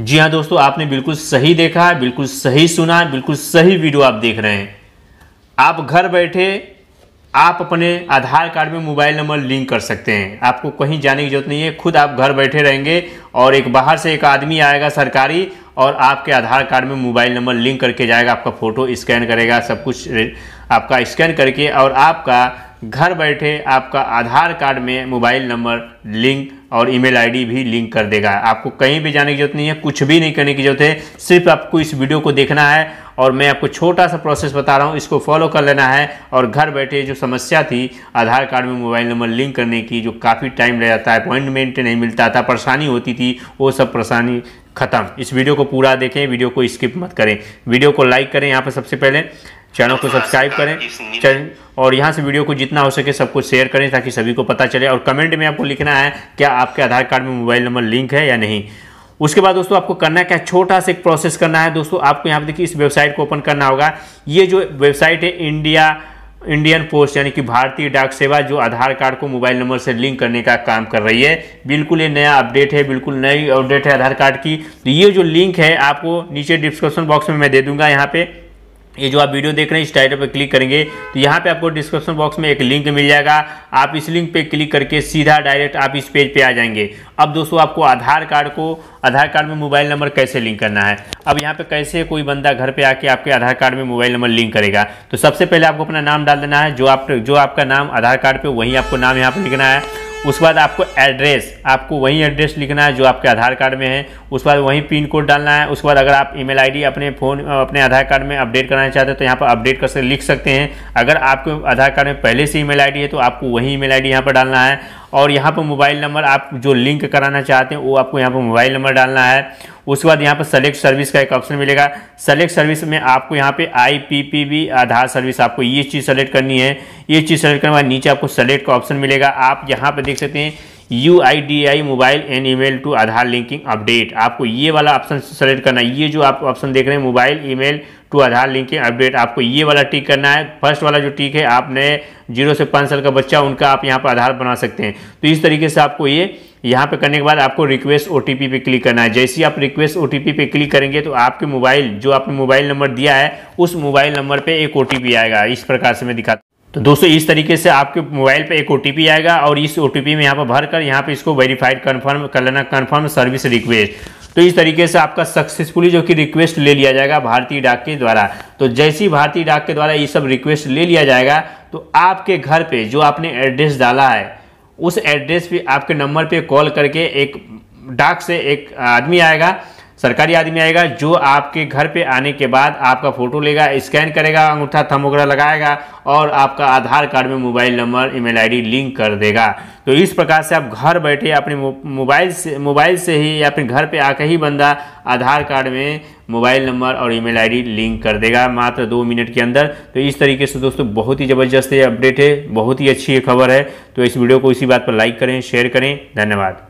जी हाँ दोस्तों आपने बिल्कुल सही देखा है बिल्कुल सही सुना है बिल्कुल सही वीडियो आप देख रहे हैं आप घर बैठे आप अपने आधार कार्ड में मोबाइल नंबर लिंक कर सकते हैं आपको कहीं जाने की जरूरत नहीं है खुद आप घर बैठे रहेंगे और एक बाहर से एक आदमी आएगा सरकारी और आपके आधार कार्ड में मोबाइल नंबर लिंक करके जाएगा आपका फ़ोटो स्कैन करेगा सब कुछ आपका स्कैन करके और आपका घर बैठे आपका आधार कार्ड में मोबाइल नंबर लिंक और ईमेल आईडी भी लिंक कर देगा आपको कहीं भी जाने की जरूरत नहीं है कुछ भी नहीं करने की जरूरत है सिर्फ आपको इस वीडियो को देखना है और मैं आपको छोटा सा प्रोसेस बता रहा हूँ इसको फॉलो कर लेना है और घर बैठे जो समस्या थी आधार कार्ड में मोबाइल नंबर लिंक करने की जो काफ़ी टाइम लग जाता है अपॉइंटमेंट नहीं मिलता था परेशानी होती थी वो सब परेशानी खत्म इस वीडियो को पूरा देखें वीडियो को स्किप मत करें वीडियो को लाइक करें यहाँ पर सबसे पहले चैनल को सब्सक्राइब करें चैनल और यहाँ से वीडियो को जितना हो सके सबको शेयर करें ताकि सभी को पता चले और कमेंट में आपको लिखना है क्या आपके आधार कार्ड में मोबाइल नंबर लिंक है या नहीं उसके बाद दोस्तों आपको करना क्या छोटा सा एक प्रोसेस करना है दोस्तों आपको यहाँ पर देखिए इस वेबसाइट को ओपन करना होगा ये जो वेबसाइट है इंडिया इंडियन पोस्ट यानी कि भारतीय डाक सेवा जो आधार कार्ड को मोबाइल नंबर से लिंक करने का काम कर रही है बिल्कुल ये नया अपडेट है बिल्कुल नई अपडेट है आधार कार्ड की तो ये जो लिंक है आपको नीचे डिस्क्रिप्शन बॉक्स में मैं दे दूंगा यहाँ पे ये जो आप वीडियो देख रहे हैं इस टाइटल पर क्लिक करेंगे तो यहाँ पे आपको डिस्क्रिप्शन बॉक्स में एक लिंक मिल जाएगा आप इस लिंक पे क्लिक करके सीधा डायरेक्ट आप इस पेज पे आ जाएंगे अब दोस्तों आपको आधार कार्ड को आधार कार्ड में मोबाइल नंबर कैसे लिंक करना है अब यहाँ पे कैसे कोई बंदा घर पे आके आपके आधार कार्ड में मोबाइल नंबर लिंक करेगा तो सबसे पहले आपको अपना नाम डाल देना है जो आप जो आपका नाम आधार कार्ड पर वहीं आपको नाम यहाँ पर लिखना है उसके बाद आपको एड्रेस आपको वही एड्रेस लिखना है जो आपके आधार कार्ड में है उसके बाद वही पिन कोड डालना है उसके बाद अगर आप ईमेल आईडी अपने फ़ोन अपने आधार कार्ड में अपडेट कराना चाहते हैं तो यहाँ पर अपडेट कर सकते लिख सकते हैं अगर आपके आधार कार्ड में पहले से ईमेल आईडी है तो आपको वही ईमेल आईडी यहाँ पर डालना है और यहाँ पर मोबाइल नंबर आप जो लिंक कराना चाहते हैं वो आपको यहाँ पर मोबाइल नंबर डालना है उसके बाद यहाँ पर सेलेक्ट सर्विस का एक ऑप्शन मिलेगा सेलेक्ट सर्विस में आपको यहाँ पे आई आधार सर्विस आपको ये चीज़ सेलेक्ट करनी है ये चीज़ सेलेक्ट करने के बाद नीचे आपको सेलेक्ट का ऑप्शन मिलेगा आप यहाँ पर देख सकते हैं U I D I mobile and email to Aadhaar linking update आपको ये वाला ऑप्शन सेलेक्ट करना है ये जो आप ऑप्शन देख रहे हैं mobile email to Aadhaar linking update आपको ये वाला टिक करना है फर्स्ट वाला जो टिक है आपने जीरो से पाँच साल का बच्चा उनका आप यहाँ पर आधार बना सकते हैं तो इस तरीके से आपको ये यहाँ पे करने के बाद आपको रिक्वेस्ट ओ पे क्लिक करना है जैसे ही आप रिक्वेस्ट ओ पे क्लिक करेंगे तो आपके मोबाइल जो आपने मोबाइल नंबर दिया है उस मोबाइल नंबर पे एक ओ आएगा इस प्रकार से मैं दिखा तो दोस्तों इस तरीके से आपके मोबाइल पे एक ओ आएगा और इस ओ में यहाँ पर भर कर यहाँ पर इसको वेरीफाइड कन्फर्म कर लेना कन्फर्म सर्विस रिक्वेस्ट तो इस तरीके से आपका सक्सेसफुली जो कि रिक्वेस्ट ले लिया जाएगा भारतीय डाक के द्वारा तो जैसे ही भारतीय डाक के द्वारा ये सब रिक्वेस्ट ले लिया जाएगा तो आपके घर पे जो आपने एड्रेस डाला है उस एड्रेस पे आपके नंबर पे कॉल करके एक डाक से एक आदमी आएगा सरकारी आदमी आएगा जो आपके घर पे आने के बाद आपका फ़ोटो लेगा स्कैन करेगा अंगूठा थमोग्रा लगाएगा और आपका आधार कार्ड में mobile number email ID link कर देगा तो इस प्रकार से आप घर बैठे अपने मोबाइल से मोबाइल से ही या फिर घर पे आकर ही बंदा आधार कार्ड में मोबाइल नंबर और ईमेल आईडी लिंक कर देगा मात्र दो मिनट के अंदर तो इस तरीके से दोस्तों बहुत ही ज़बरदस्त ये अपडेट है बहुत ही अच्छी ये खबर है तो इस वीडियो को इसी बात पर लाइक करें शेयर करें धन्यवाद